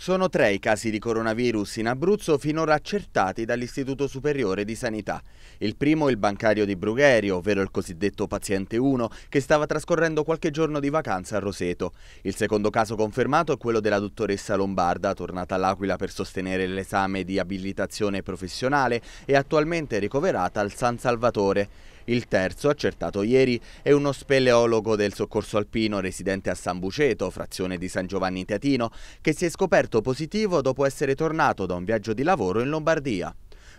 Sono tre i casi di coronavirus in Abruzzo finora accertati dall'Istituto Superiore di Sanità. Il primo è il bancario di Brugherio, ovvero il cosiddetto paziente 1, che stava trascorrendo qualche giorno di vacanza a Roseto. Il secondo caso confermato è quello della dottoressa Lombarda, tornata all'Aquila per sostenere l'esame di abilitazione professionale e attualmente ricoverata al San Salvatore. Il terzo, accertato ieri, è uno speleologo del soccorso alpino residente a San Buceto, frazione di San Giovanni Teatino, che si è scoperto positivo dopo essere tornato da un viaggio di lavoro in Lombardia.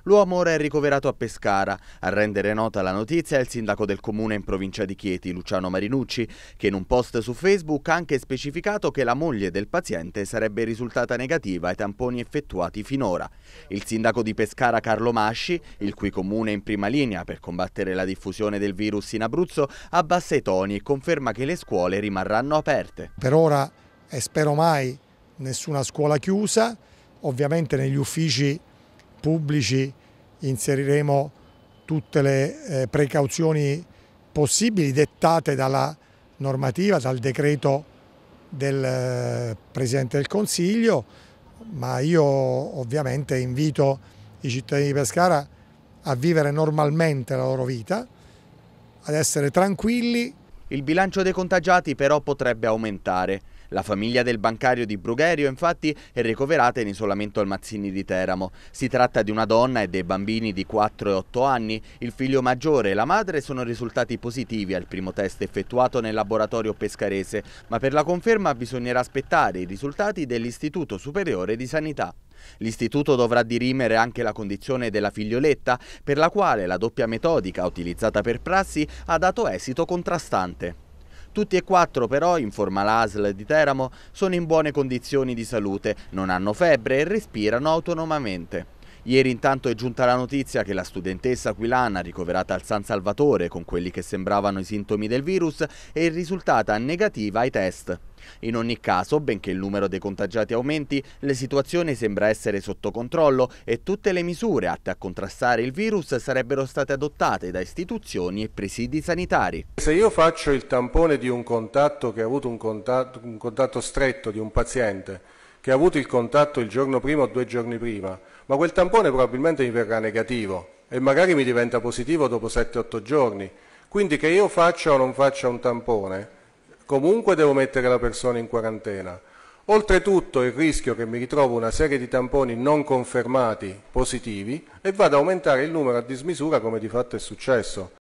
L'uomo ora è ricoverato a Pescara. A rendere nota la notizia è il sindaco del comune in provincia di Chieti, Luciano Marinucci, che in un post su Facebook ha anche specificato che la moglie del paziente sarebbe risultata negativa ai tamponi effettuati finora. Il sindaco di Pescara Carlo Masci, il cui comune è in prima linea per combattere la diffusione del virus in Abruzzo, abbassa i toni e conferma che le scuole rimarranno aperte. Per ora e spero mai nessuna scuola chiusa, ovviamente negli uffici pubblici inseriremo tutte le eh, precauzioni possibili dettate dalla normativa, dal decreto del eh, Presidente del Consiglio, ma io ovviamente invito i cittadini di Pescara a vivere normalmente la loro vita, ad essere tranquilli. Il bilancio dei contagiati però potrebbe aumentare. La famiglia del bancario di Brugherio infatti è ricoverata in isolamento al Mazzini di Teramo. Si tratta di una donna e dei bambini di 4 e 8 anni. Il figlio maggiore e la madre sono risultati positivi al primo test effettuato nel laboratorio pescarese, ma per la conferma bisognerà aspettare i risultati dell'Istituto Superiore di Sanità. L'istituto dovrà dirimere anche la condizione della figlioletta, per la quale la doppia metodica utilizzata per prassi ha dato esito contrastante. Tutti e quattro però, informa l'ASL di Teramo, sono in buone condizioni di salute, non hanno febbre e respirano autonomamente. Ieri intanto è giunta la notizia che la studentessa Aquilana, ricoverata al San Salvatore con quelli che sembravano i sintomi del virus, è risultata negativa ai test. In ogni caso, benché il numero dei contagiati aumenti, la situazione sembra essere sotto controllo e tutte le misure atte a contrastare il virus sarebbero state adottate da istituzioni e presidi sanitari. Se io faccio il tampone di un contatto che ha avuto un contatto, un contatto stretto di un paziente che ha avuto il contatto il giorno prima o due giorni prima, ma quel tampone probabilmente mi verrà negativo e magari mi diventa positivo dopo 7-8 giorni. Quindi che io faccia o non faccia un tampone, comunque devo mettere la persona in quarantena. Oltretutto il rischio che mi ritrovo una serie di tamponi non confermati positivi e vado ad aumentare il numero a dismisura come di fatto è successo.